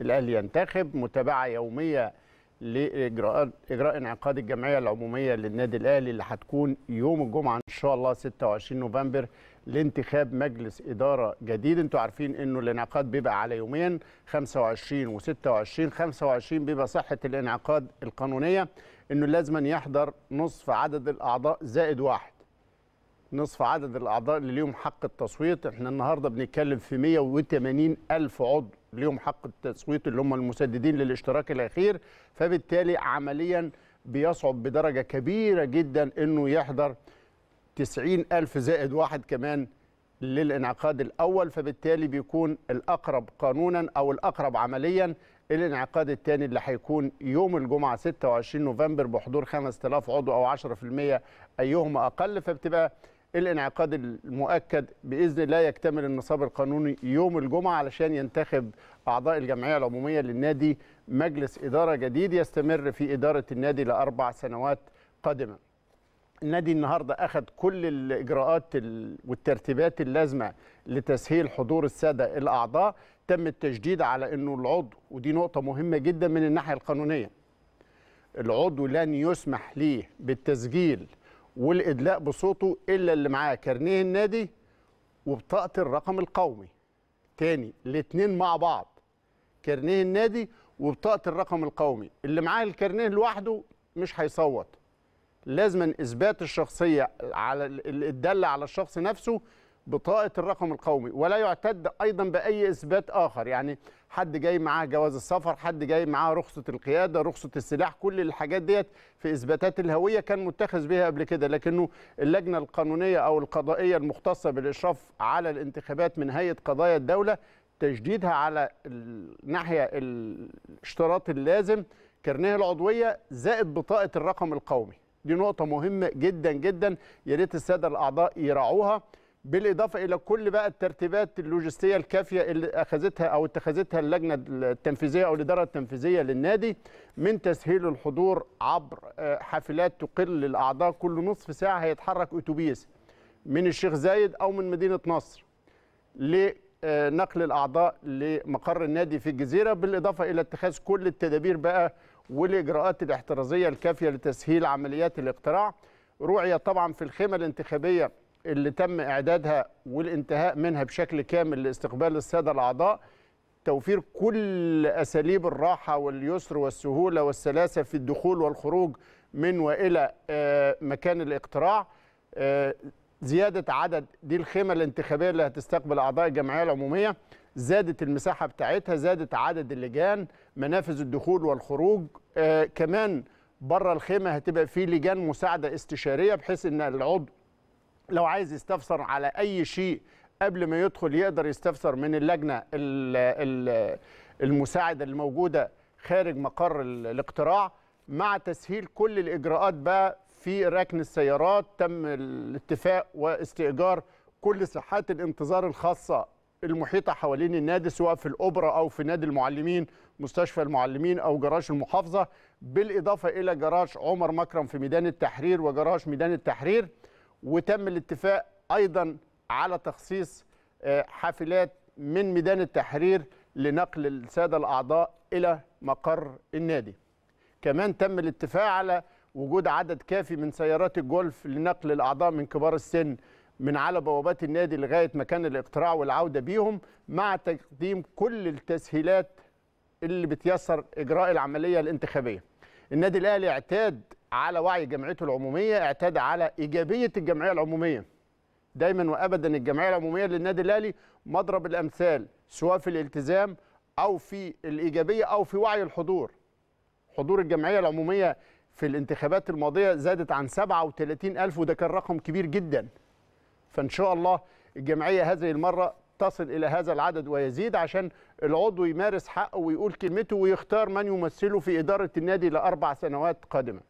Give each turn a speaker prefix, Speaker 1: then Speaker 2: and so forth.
Speaker 1: الاهلي ينتخب متابعه يوميه لاجراءات اجراء انعقاد الجمعيه العموميه للنادي الاهلي اللي هتكون يوم الجمعه ان شاء الله 26 نوفمبر لانتخاب مجلس اداره جديد انتوا عارفين انه الانعقاد بيبقى على يومين 25 و26 25 بيبقى صحه الانعقاد القانونيه انه لازم أن يحضر نصف عدد الاعضاء زائد واحد نصف عدد الاعضاء اللي ليهم حق التصويت احنا النهارده بنتكلم في 180 الف عضو ليهم حق التصويت اللي هم المسددين للاشتراك الاخير فبالتالي عمليا بيصعب بدرجه كبيره جدا انه يحضر 90000 زائد واحد كمان للانعقاد الاول فبالتالي بيكون الاقرب قانونا او الاقرب عمليا الانعقاد الثاني اللي هيكون يوم الجمعه 26 نوفمبر بحضور 5000 عضو او 10% ايهما اقل فبتبقى الانعقاد المؤكد باذن الله يكتمل النصاب القانوني يوم الجمعه علشان ينتخب اعضاء الجمعيه العموميه للنادي مجلس اداره جديد يستمر في اداره النادي لاربع سنوات قادمه. النادي النهارده اخذ كل الاجراءات والترتيبات اللازمه لتسهيل حضور الساده الاعضاء، تم التشديد على انه العضو ودي نقطه مهمه جدا من الناحيه القانونيه. العضو لن يسمح ليه بالتسجيل والادلاء بصوته الا اللي معاه كارنيه النادي وبطاقه الرقم القومي تاني الاثنين مع بعض كارنيه النادي وبطاقه الرقم القومي اللي معاه الكارنيه لوحده مش هيصوت لازما اثبات الشخصيه على اللي على الشخص نفسه بطاقه الرقم القومي ولا يعتد ايضا باي اثبات اخر يعني حد جاي معاه جواز السفر حد جاي معاه رخصه القياده رخصه السلاح كل الحاجات ديت في اثباتات الهويه كان متخذ بها قبل كده لكنه اللجنه القانونيه او القضائيه المختصه بالاشراف على الانتخابات من هيئه قضايا الدوله تجديدها على الناحيه الاشتراط اللازم كرنيه العضويه زائد بطاقه الرقم القومي دي نقطه مهمه جدا جدا يا ريت الساده الاعضاء يراعوها بالاضافه الى كل بقى الترتيبات اللوجستيه الكافيه اللي اخذتها او اتخذتها اللجنه التنفيذيه او الاداره التنفيذيه للنادي من تسهيل الحضور عبر آه، حافلات تقل الاعضاء كل نصف ساعه هيتحرك اتوبيس من الشيخ زايد او من مدينه نصر لنقل آه، الاعضاء لمقر النادي في الجزيره بالاضافه الى اتخاذ كل التدابير بقى والاجراءات الاحترازيه الكافيه لتسهيل عمليات الاقتراع رؤيه طبعا في الخيمه الانتخابيه اللي تم إعدادها والانتهاء منها بشكل كامل لاستقبال السادة الأعضاء توفير كل أساليب الراحة واليسر والسهولة والسلاسة في الدخول والخروج من وإلى آه، مكان الاقتراع آه، زيادة عدد دي الخيمة الانتخابية اللي هتستقبل أعضاء الجمعية العمومية زادت المساحة بتاعتها زادت عدد اللجان منافذ الدخول والخروج آه، كمان بره الخيمة هتبقى في لجان مساعدة استشارية بحيث أن العضو لو عايز يستفسر على أي شيء قبل ما يدخل يقدر يستفسر من اللجنة المساعدة اللي موجودة خارج مقر الاقتراع مع تسهيل كل الإجراءات بقى في ركن السيارات تم الاتفاق واستئجار كل ساحات الانتظار الخاصة المحيطة حوالين النادي سواء في الأوبرا أو في نادي المعلمين مستشفى المعلمين أو جراج المحافظة بالإضافة إلى جراج عمر مكرم في ميدان التحرير وجراج ميدان التحرير وتم الاتفاق ايضا على تخصيص آه، حافلات من ميدان التحرير لنقل الساده الاعضاء الى مقر النادي. كمان تم الاتفاق على وجود عدد كافي من سيارات الجولف لنقل الاعضاء من كبار السن من على بوابات النادي لغايه مكان الاقتراع والعوده بيهم مع تقديم كل التسهيلات اللي بتيسر اجراء العمليه الانتخابيه. النادي الاهلي اعتاد على وعي جمعيته العموميه اعتاد على ايجابيه الجمعيه العموميه دايما وابدا الجمعيه العموميه للنادي الاهلي مضرب الامثال سواء في الالتزام او في الايجابيه او في وعي الحضور حضور الجمعيه العموميه في الانتخابات الماضيه زادت عن 37 ألف وده كان رقم كبير جدا فان شاء الله الجمعيه هذه المره تصل الى هذا العدد ويزيد عشان العضو يمارس حقه ويقول كلمته ويختار من يمثله في اداره النادي لاربع سنوات قادمه